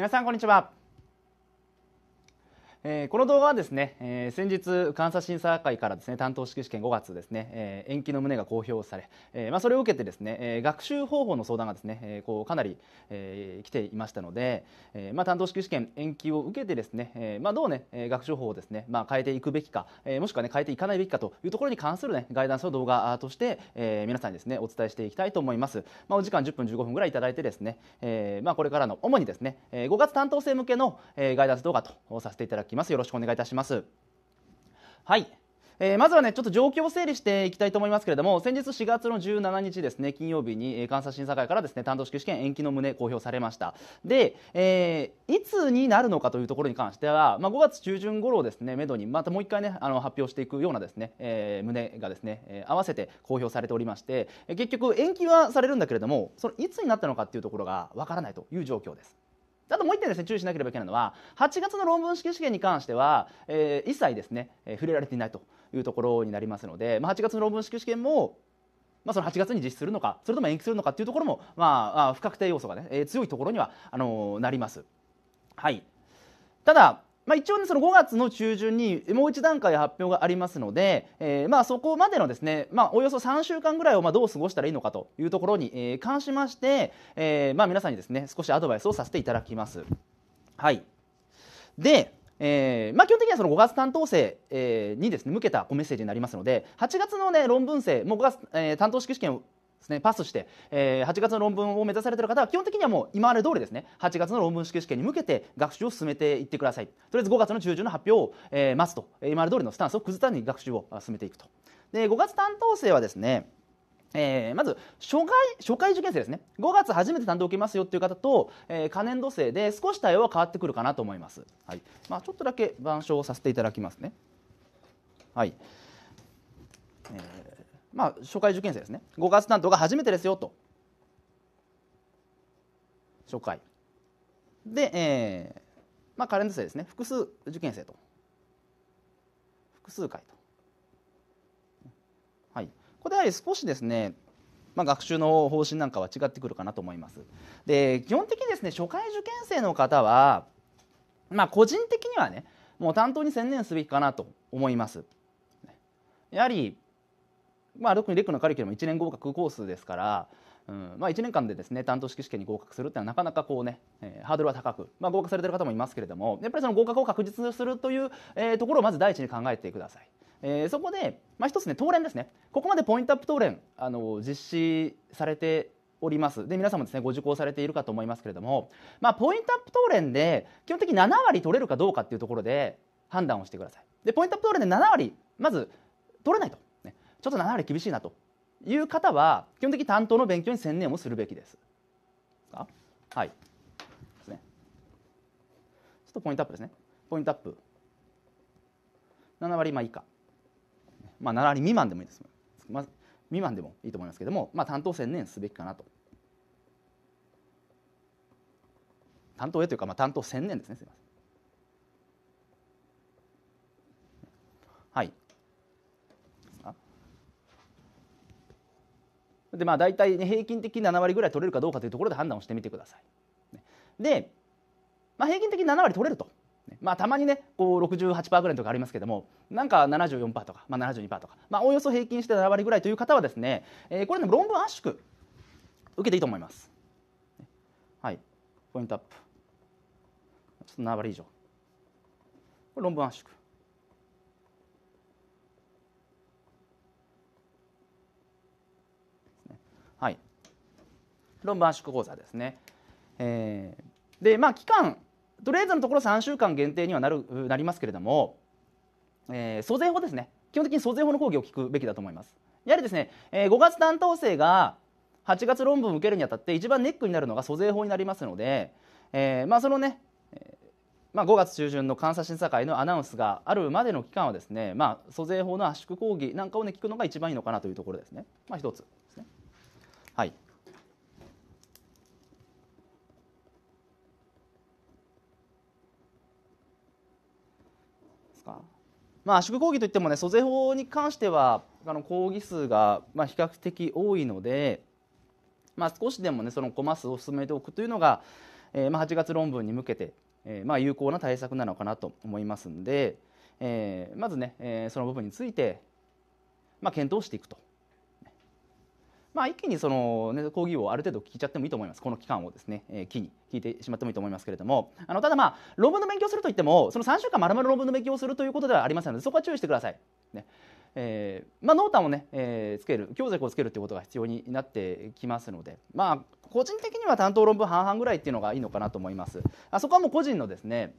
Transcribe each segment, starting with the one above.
皆さんこんにちはえー、この動画はですね、えー、先日監査審査会からですね担当式試験5月ですね、えー、延期の旨が公表され、えー、まあそれを受けてですね、えー、学習方法の相談がですね、えー、こうかなり、えー、来ていましたので、えー、まあ担当式試験延期を受けてですね、えー、まあどうね学習法をですねまあ変えていくべきか、えー、もしくはね変えていかないべきかというところに関するねガイダンスの動画として、えー、皆さんにですねお伝えしていきたいと思います。まあお時間10分15分ぐらいいただいてですね、えー、まあこれからの主にですね5月担当生向けのガイダンス動画とさせていただききますよろしくお願いいたしますはいえー、まずはねちょっと状況を整理していきたいと思いますけれども先日4月の17日ですね金曜日に監査審査会からですね担当式試験延期の旨公表されましたで、えー、いつになるのかというところに関しては、まあ、5月中旬頃ですねめどにまたもう一回ねあの発表していくようなですね、えー、旨がですね、え合わせて公表されておりまして結局延期はされるんだけれどもそのいつになったのかっていうところがわからないという状況です。あともう一点ですね注意しなければいけないのは8月の論文式試験に関しては、えー、一切ですね、えー、触れられていないというところになりますので、まあ、8月の論文式試験もまあ、その8月に実施するのかそれとも延期するのかというところも、まあ、不確定要素がね、ねえー、強いところにはあのー、なります。はい、ただまあ、一応ねその5月の中旬にもう1段階発表がありますので、えー、まあそこまでのですね、まあ、およそ3週間ぐらいをまあどう過ごしたらいいのかというところに、えー、関しまして、えー、まあ皆さんにですね少しアドバイスをさせていただきます。はいでえーまあ、基本的にはその5月担当生、えー、にです、ね、向けたメッセージになりますので8月の、ね、論文生もう5月、えー、担当式試験ですねパスして、えー、8月の論文を目指されてる方は基本的にはもう今まで通りですね8月の論文試験に向けて学習を進めていってくださいとりあえず5月の中旬の発表を、えー、待つと今まで通りのスタンスを崩さずに学習を進めていくとで5月担当生はですねえー、まず初回初回受験生ですね5月初めて担当を受けますよっていう方と、えー、可燃度生で少し対応は変わってくるかなと思います、はいまあ、ちょっとだけ板書をさせていただきますねはい、えーまあ、初回受験生ですね5月担当が初めてですよと初回で、えーまあ、カレンダー生ですね複数受験生と複数回と、はい、ここでやはり少しですねまあ、学習の方針なんかは違ってくるかなと思います。で基本的にですね初回受験生の方は、まあ、個人的にはねもう担当に専念すべきかなと思います。やはりまあ、特にレックのカリキュラム1年合格コースですから、うんまあ、1年間でですね担当式試験に合格するってのはなかなかこうね、えー、ハードルは高く、まあ、合格されてる方もいますけれどもやっぱりその合格を確実するという、えー、ところをまず第一に考えてください。えー、そこで、まあ、一つね、当連ですね、ここまでポイントアップ当連、あの実施されております。で、皆さんもですね、ご受講されているかと思いますけれども、まあ、ポイントアップ当連で、基本的に7割取れるかどうかっていうところで判断をしてください。で、ポイントアップ当連で7割、まず取れないと。ちょっと7割厳しいなという方は基本的に担当の勉強に専念をするべきです。はいですね、ちょっとポイントアップですね。ポイントアップ7割まあ以下、まあ、7割未満でもいいです、まあ、未満でもいいと思いますけども、まあ、担当専念すべきかなと担当へというか、まあ、担当専念ですねすみませんはいでまあ大体、ね、平均的に7割ぐらい取れるかどうかというところで判断をしてみてください。で、まあ、平均的に7割取れると。まあ、たまにねこう68%ぐらいとかありますけどもなんか74%とか、まあ、72%とか、まあ、おおよそ平均して7割ぐらいという方はですね、えー、これね論文圧縮受けていいと思います。はい、ポイントアップちょっと7割以上これ論文圧縮はい、論文圧縮講座ですね。えー、でまあ期間とりあえずのところ3週間限定にはなるなりますけれども、えー、租税法ですね基本的に租税法の講義を聞くべきだと思います。やはりですね、えー、5月担当生が8月論文を受けるにあたって一番ネックになるのが租税法になりますので、えー、まあそのね、えーまあ、5月中旬の監査審査会のアナウンスがあるまでの期間はですね、まあ、租税法の圧縮講義なんかを、ね、聞くのが一番いいのかなというところですね、まあ、一つですね。はい。まあ、圧縮講義といってもね租税法に関してはあの講義数がまあ比較的多いので、まあ、少しでもねそのコマ数を進めておくというのが、えー、まあ8月論文に向けて、えー、まあ有効な対策なのかなと思いますんで、えー、まずね、えー、その部分について、まあ、検討していくと。まあ、一気にその、ね、講義をある程度聞いちゃってもいいと思います、この期間をですね、えー、機に聞いてしまってもいいと思いますけれども、あのただ、まあ、論文の勉強するといっても、その3週間まるまる論文の勉強をするということではありませんので、そこは注意してください。ねえーまあ、濃淡をね、えー、つける強弱をつけるということが必要になってきますので、まあ、個人的には担当論文半々ぐらいっていうのがいいのかなと思います。あそこはもう個人のですね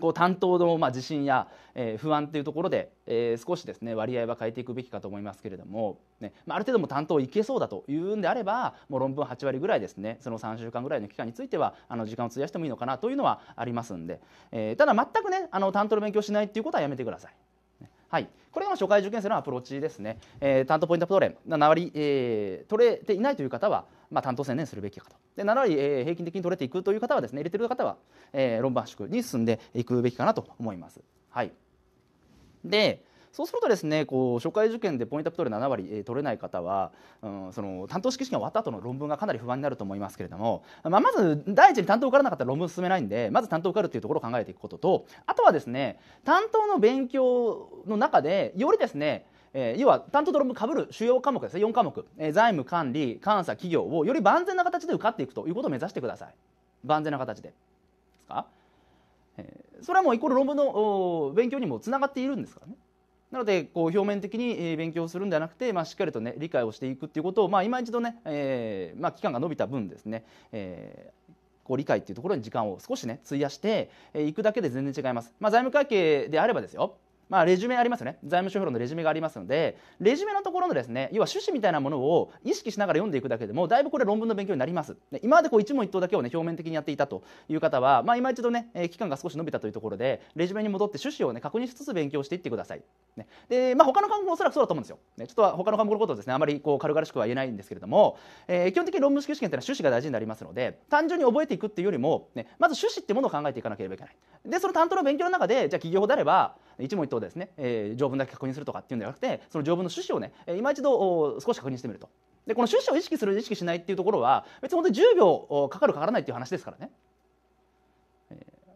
こう担当のまあ自信や、えー、不安というところで、えー、少しですね割合は変えていくべきかと思いますけれども、ねまあ、ある程度も担当いけそうだというんであればもう論文8割ぐらいですねその3週間ぐらいの期間についてはあの時間を費やしてもいいのかなというのはありますんで、えー、ただ全くねあの担当の勉強しないっていうことはやめてください。はい、これが初回受験生のアプローチですね、えー、担当ポイントトレ7割、えー、取れていないという方は、まあ、担当専念するべきかとで7割、えー、平均的に取れていくという方はですね入れてる方は、えー、論文圧縮に進んでいくべきかなと思います。はい、でそうするとですねこう初回受験でポイントアップ取る7割、えー、取れない方は、うん、その担当試験が終わった後の論文がかなり不安になると思いますけれども、まあ、まず第一に担当受からなかったら論文進めないんでまず担当受かるっていうところを考えていくこととあとはですね担当の勉強の中でよりですねえー、要は担当と論文かぶる主要科目ですね4科目、えー、財務管理監査企業をより万全な形で受かっていくということを目指してください万全な形でですか、えー、それはもうイコール論文の勉強にもつながっているんですからねなのでこう表面的に勉強するんではなくて、まあ、しっかりと、ね、理解をしていくっていうことを、まあ、今一度ね、えーまあ、期間が延びた分ですね、えーこう理解というところに時間を少しね費やしていくだけで全然違います、まあ、財務会計であればですよまあ、レジュメありますよね財務諸表のレジュメがありますのでレジュメのところのですね要は趣旨みたいなものを意識しながら読んでいくだけでもだいぶこれ論文の勉強になります今までこう一問一答だけをね表面的にやっていたという方は、まあ、今一度ね、え期間が少し伸びたというところでレジュメに戻って趣旨をね確認しつつ勉強していってください、ね、で、まあ、他の科目もおそらくそうだと思うんですよ、ね、ちょっと他の科目のことをですねあまりこう軽々しくは言えないんですけれども、えー、基本的に論文式試験というのは趣旨が大事になりますので単純に覚えていくっていうよりも、ね、まず趣旨ってものを考えていかなければいけないでその担当の勉強の中でじゃあ企業であれば一問一答トですね、えー、条文だけ確認するとかっていうんではなくてその条文の趣旨をね今一度少し確認してみるとでこの趣旨を意識する意識しないっていうところは別に本当に10秒かかるかからないっていう話ですからね。えー、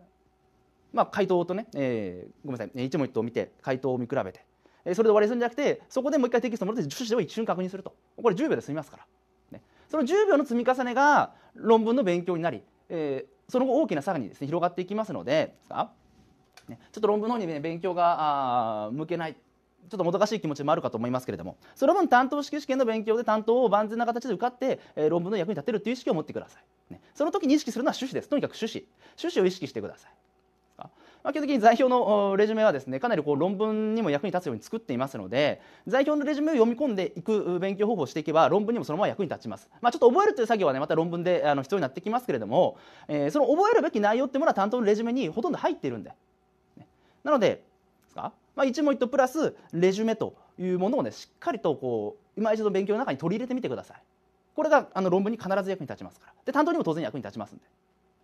まあ、回答とね、えー、ごめんなさい一問一答を見て回答を見比べて、えー、それで終わりするんじゃなくてそこでもう一回テキストもらって趣旨を一瞬確認するとこれ10秒で済みますから、ね、その10秒の積み重ねが論文の勉強になり、えー、その後大きな差にです、ね、広がっていきますのでですかねちょっと論文の方にね勉強が向けないちょっともどかしい気持ちもあるかと思いますけれどもその分担当式試験の勉強で担当を万全な形で受かって、えー、論文の役に立てるという意識を持ってください、ね、その時に意識するのは趣旨ですとにかく趣旨趣旨を意識してくださいまあ、基本的に代表のレジュメはですねかなりこう論文にも役に立つように作っていますので代表のレジュメを読み込んでいく勉強方法をしていけば論文にもそのまま役に立ちます、まあ、ちょっと覚えるという作業はねまた論文であの必要になってきますけれども、えー、その覚えるべき内容っていうものは担当のレジュメにほとんど入っているんでなのでまあ、一問一答プラスレジュメというものをねしっかりとこう今一度勉強の中に取り入れてみてくださいこれがあの論文に必ず役に立ちますからで担当にも当然役に立ちますんで、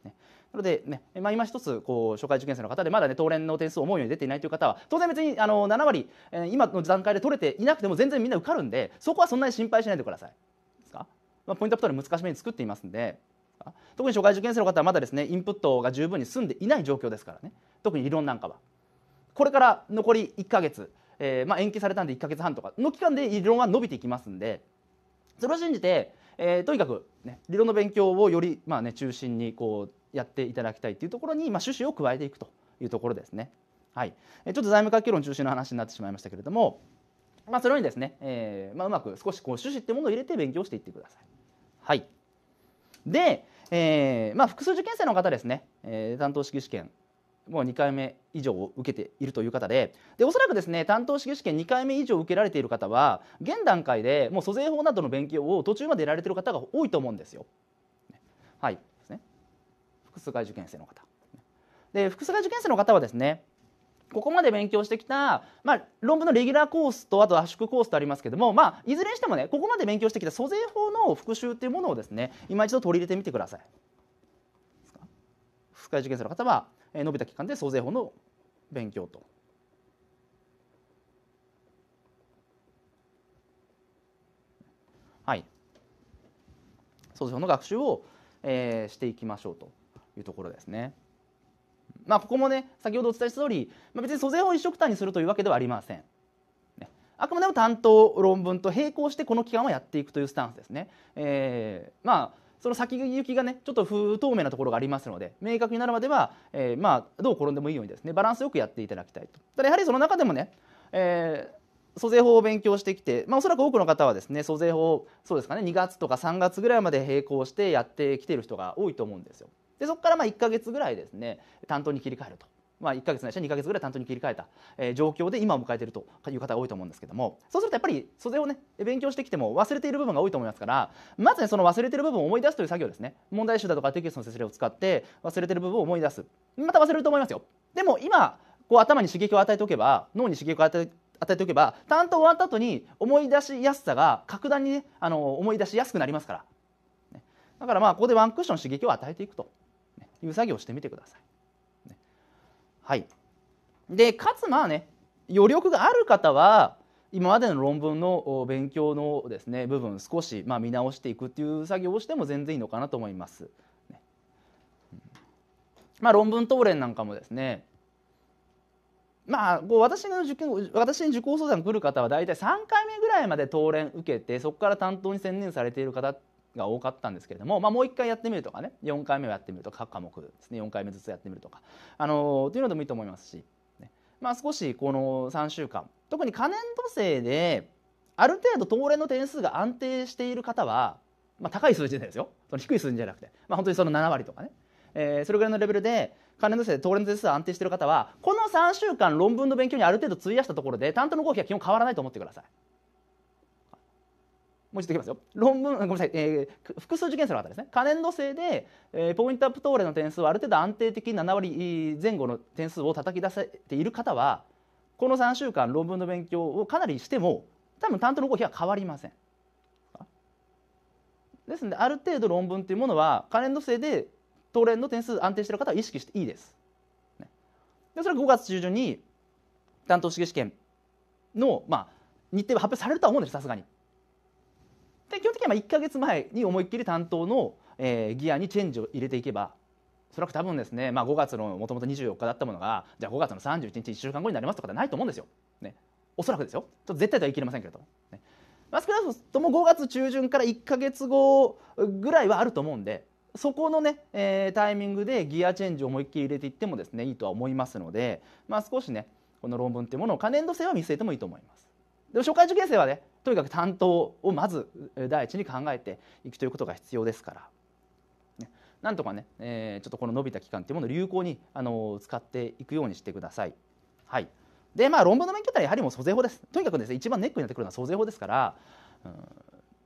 ね、なのでね、まあ、今一つこう初回受験生の方でまだね当連の点数を思うように出ていないという方は当然別にあの7割、えー、今の段階で取れていなくても全然みんな受かるんでそこはそんなに心配しないでくださいですか、まあ、ポイントアップトに難しめに作っていますんで特に初回受験生の方はまだですねインプットが十分に済んでいない状況ですからね特に理論なんかはこれから残り1か月、えー、まあ、延期されたんで1か月半とかの期間で理論は伸びていきますんでそれを信じて、えー、とにかく、ね、理論の勉強をより、まあね、中心にこうやっていただきたいというところに、まあ、趣旨を加えていくというところですね。はい、ちょっと財務会計論中心の話になってしまいましたけれども、まあ、そのようにですね、えーまあ、うまく少しこう趣旨ってものを入れて勉強していってください。はい、で、えーまあ、複数受験生の方ですね、えー、担当式試験もう2回目以上を受けているという方ででおそらくですね担当試験試験2回目以上受けられている方は現段階でもう租税法などの勉強を途中までやられている方が多いと思うんですよ。はい、ね、複数回受験生の方。で複数回受験生の方はですねここまで勉強してきた、まあ、論文のレギュラーコースとあと圧縮コースとありますけども、まあ、いずれにしてもねここまで勉強してきた租税法の復習っていうものをですね今一度取り入れてみてください。副会受験生の方は延びた期間で租税法の勉強と。はい、租税法の学習を、えー、していきましょうというところですね。まあ、ここもね先ほどお伝えした通り、まあ、別に租税法一緒くたにするというわけではありません。あくまでも担当論文と並行してこの期間はやっていくというスタンスですね。えー、まあその先行きがねちょっと不透明なところがありますので明確になるまでは、えー、まあどう転んでもいいようにですねバランスよくやっていただきたいと。ただやはりその中でもね、えー租税法を勉強してきて、まあ、おそらく多くの方はですね租税法そうですかね2月とか3月ぐらいまで並行してやってきている人が多いと思うんですよ。でそこからまあ1ヶ月ぐらいですね担当に切り替えるとまあ、1か月ないし2か月ぐらい担当に切り替えた、えー、状況で今を迎えているという方が多いと思うんですけどもそうするとやっぱりそれをね勉強してきても忘れている部分が多いと思いますからまずねその忘れている部分を思い出すという作業ですね問題集だとかテキストの説明を使って忘れている部分を思い出すまた忘れると思いますよでも今こう頭に刺激を与えておけば脳に刺激を与え与えておけば担当終わった後に思い出しやすさが格段にねあの思い出しやすくなりますから、ね、だからまあここでワンクッション刺激を与えていくという作業をしてみてください。はい、でかつまあね余力がある方は今までの論文の勉強のですね部分少しま見直していくっていう作業をしても全然いいのかなと思います。まあ、論文答練なんかもですねまあ、こう私の受験私に受講相談が来る方は大体3回目ぐらいまで答練受けてそこから担当に専念されている方が多かったんですけれども、まあ、もう1回やってみるとかね4回目をやってみるとか各科目ですね4回目ずつやってみるとか、あのー、というのでもいいと思いますし、ね、まあ、少しこの3週間特に可燃度制である程度当連の点数が安定している方は、まあ、高い数字ですよその低い数字じゃなくて、まあ、本当にその7割とかね、えー、それぐらいのレベルで可燃度生で当連の点数が安定している方はこの3週間論文の勉強にある程度費やしたところで担当の合否は基本変わらないと思ってください。もう一度いきますよ論文ごめんなさい、えー、複数受験生の方ですね可燃度制で、えー、ポイントアップ東レの点数はある程度安定的に7割前後の点数を叩き出せている方はこの3週間論文の勉強をかなりしても多分担当の合否は変わりません。ですのである程度論文というものは可燃度制で東連の点数安定している方は意識していいです。ね、でそれは5月中旬に担当試験試験の、まあ、日程は発表されるとは思うんですさすがに。で基本的には1か月前に思いっきり担当の、えー、ギアにチェンジを入れていけばそらく多分ですね、まあ、5月のもともと24日だったものがじゃあ5月の31日1週間後になりますとかではないと思うんですよ、ね、おそらくですよちょっと絶対とは言い切れませんけれども、ねまあ、少なくとも5月中旬から1か月後ぐらいはあると思うんでそこのね、えー、タイミングでギアチェンジを思いっきり入れていってもですねいいとは思いますので、まあ、少しねこの論文っていうものを可燃度性は見据えてもいいと思います。でも初回受験生はねとにかく担当をまず第一に考えていくということが必要ですから。なんとかね、えー、ちょっとこの伸びた期間というものを有効に、あの使っていくようにしてください。はい、でまあ論文の勉強ってのはやはりもう租税法です。とにかくです、ね、一番ネックになってくるのは租税法ですから、うん、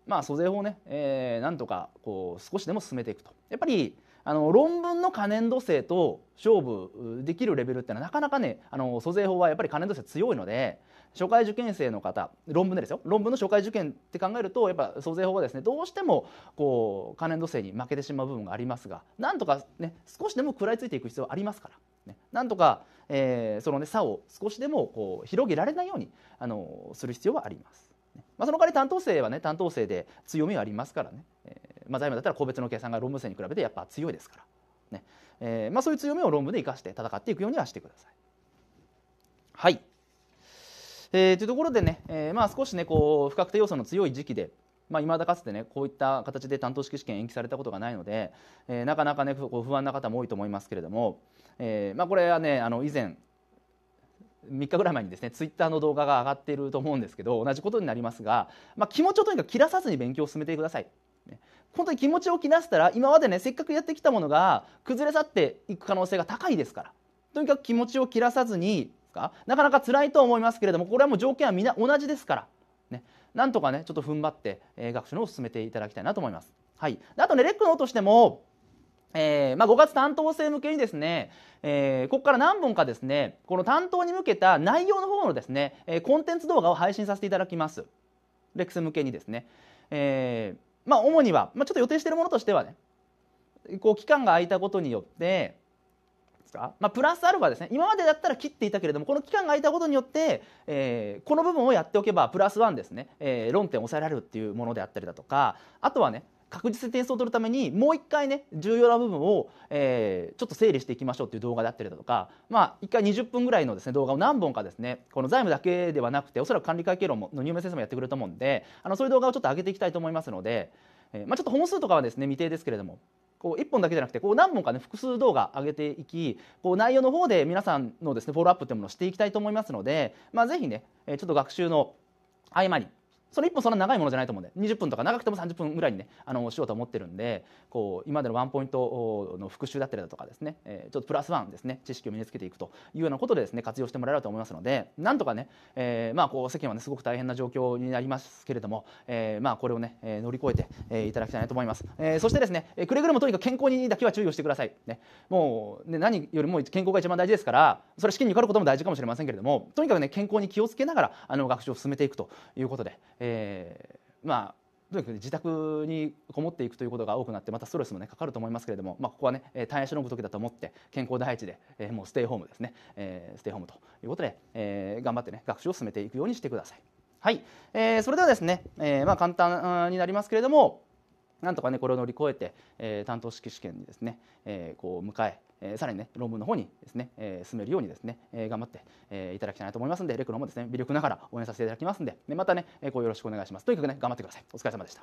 まあ租税法をね、えー、なんとかこう少しでも進めていくと。やっぱりあの論文の可燃度性と勝負できるレベルってのはなかなかねあの租税法はやっぱり可燃度性強いので初回受験生の方論文でですよ論文の初回受験って考えるとやっぱ租税法はですねどうしてもこう関連度制に負けてしまう部分がありますがなんとか、ね、少しでも食らいついていく必要はありますから。ね、なんとか、えー、その、ね、差を少しでもこう広げられないようにあのする必要はあります。まあ、その代わり担当生はね担当生で強みはありますからね、えーまあ、財務だったら個別の計算が論文生に比べてやっぱ強いですから。ねえーまあ、そういう強みを論文で生かして戦っていくようにはしてください。はいえー、というところでね、えー、まあ少しねこう不確定要素の強い時期で。まあ、未だかつてねこういった形で担当式試験延期されたことがないので、えー、なかなかねこう不安な方も多いと思いますけれども、えーまあ、これはねあの以前3日ぐらい前にですねツイッターの動画が上がっていると思うんですけど同じことになりますが、まあ、気持ちをとにかく切らさずに勉強を進めてください。本当に気持ちを切らせたら今までねせっかくやってきたものが崩れ去っていく可能性が高いですからとにかく気持ちを切らさずにかなかなか辛いと思いますけれどもこれはもう条件はみんな同じですから、ね、なんとかねちょっと踏ん張って、えー、学習のを進めていただきたいなと思います。はい、あとねレックのとしてもえー、まあ、5月担当生向けにですね、えー、ここから何本かですねこの担当に向けた内容の方のですね、えコンテンツ動画を配信させていただきますレックス向けにですね、えー、まあ、主には、まあ、ちょっと予定しているものとしてはねこう期間が空いたことによってですか、まあ、プラスアルファですね今までだったら切っていたけれどもこの期間が空いたことによって、えー、この部分をやっておけばプラスワンですね、えー、論点を抑えられるっていうものであったりだとかあとはね確実に点数を取るためにもう一回ね重要な部分を、えー、ちょっと整理していきましょうっていう動画であったりだとか、まあ、1回20分ぐらいのですね動画を何本かですねこの財務だけではなくておそらく管理会計論の入門先生もやってくれると思うんであのそういう動画をちょっと上げていきたいと思いますので、えーまあ、ちょっと本数とかはですね未定ですけれどもこう1本だけじゃなくてこう何本かね複数動画上げていきこう内容の方で皆さんのですねフォローアップというものをしていきたいと思いますので、まあ、ぜひねちょっと学習の合間にその1本そんな長いものじゃないと思うんで20分とか長くても30分ぐらいにねあのしようと思ってるんでこう今までのワンポイントの復習だったりだとかですね、えちょっとプラスワンですね知識を身につけていくというようなことでですね活用してもらえると思いますのでなんとかね、えー、まあこう世間はねすごく大変な状況になりますけれども、えー、まあこれをね、え乗り越えて、えいただきたいなと思います、えー、そしてですね、えくれぐれもとにかく健康にだけは注意をしてくださいねもうね何よりも健康が一番大事ですからそれは資金に受かることも大事かもしれませんけれどもとにかくね健康に気をつけながらあの学習を進めていくということで、えー、まあとにかく自宅にこもっていくということが多くなってまたストレスも、ね、かかると思いますけれども、まあ、ここはね、えー、大しのぐ時だと思って健康第一で、えー、もうステイホームですね、えー、ステイホームということで、えー、頑張ってね学習を進めていくようにしてください。はい、えー、それではですね、えー、まあ簡単になりますけれどもなんとかねこれを乗り越えて、えー、担当式試験にですね、えー、こう迎ええー、さらにね論文の方にですね、えー、進めるようにですね、えー、頑張って、えー、いただきたいなと思いますんでレクロンもですね微力ながら応援させていただきますんで、でまたね、えー、こうよろしくお願いしますとにかくね頑張ってくださいお疲れ様でした。